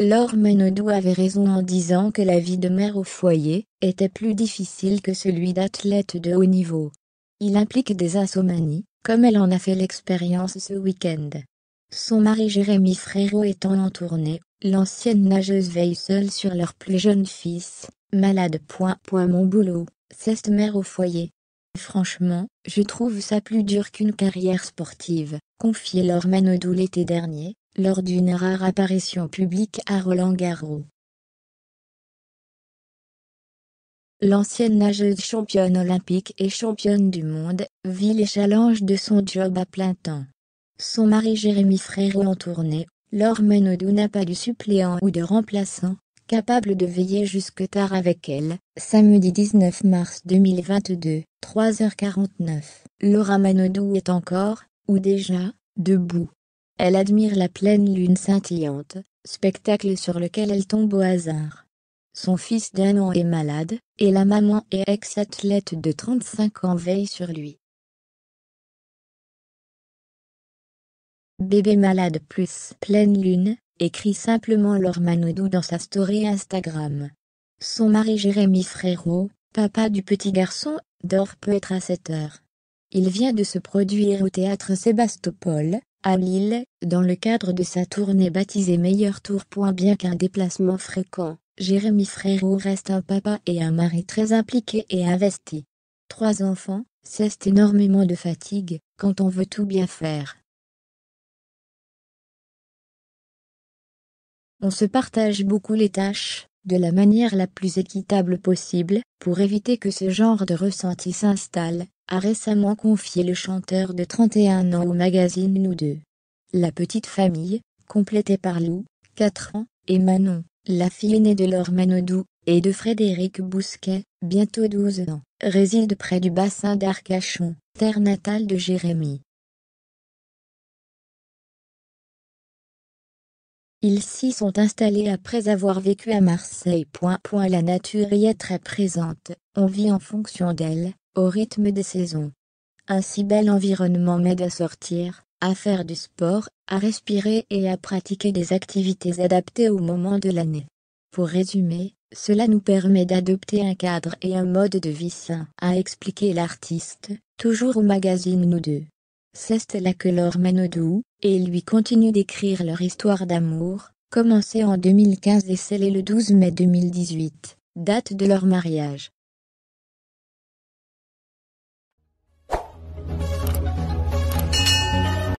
Laure Menodou avait raison en disant que la vie de mère au foyer était plus difficile que celui d'athlète de haut niveau. Il implique des insomnies, comme elle en a fait l'expérience ce week-end. Son mari Jérémy Frérot étant en tournée, l'ancienne nageuse veille seule sur leur plus jeune fils, malade. Point, point, mon boulot, c'est mère au foyer. Franchement, je trouve ça plus dur qu'une carrière sportive, confiait Laure l'été dernier, lors d'une rare apparition publique à Roland-Garros. L'ancienne nageuse championne olympique et championne du monde vit les challenges de son job à plein temps. Son mari Jérémy Frérot en tournée, Laure Manodou n'a pas de suppléant ou de remplaçant, capable de veiller jusque tard avec elle. Samedi 19 mars 2022, 3h49. Laura Manodou est encore, ou déjà, debout. Elle admire la pleine lune scintillante, spectacle sur lequel elle tombe au hasard. Son fils d'un an est malade, et la maman et ex-athlète de 35 ans veille sur lui. Bébé malade plus pleine lune, écrit simplement Laure dans sa story Instagram. Son mari Jérémy Frérot, papa du petit garçon, dort peut-être à 7 heures. Il vient de se produire au théâtre Sébastopol, à Lille, dans le cadre de sa tournée baptisée Meilleur Tour. Bien qu'un déplacement fréquent, Jérémy Frérot reste un papa et un mari très impliqués et investis. Trois enfants, c'est énormément de fatigue, quand on veut tout bien faire. On se partage beaucoup les tâches, de la manière la plus équitable possible, pour éviter que ce genre de ressenti s'installe, a récemment confié le chanteur de 31 ans au magazine Nous Deux. La petite famille, complétée par Lou, 4 ans, et Manon, la fille aînée de Laure Manodou, et de Frédéric Bousquet, bientôt 12 ans, réside près du bassin d'Arcachon, terre natale de Jérémy. Ils s'y sont installés après avoir vécu à Marseille. La nature y est très présente, on vit en fonction d'elle, au rythme des saisons. Un si bel environnement m'aide à sortir, à faire du sport, à respirer et à pratiquer des activités adaptées au moment de l'année. Pour résumer, cela nous permet d'adopter un cadre et un mode de vie sain, a expliqué l'artiste, toujours au magazine Nous deux. C'est là que Laure doux, et lui continue d'écrire leur histoire d'amour, commencée en 2015 et scellée le 12 mai 2018, date de leur mariage.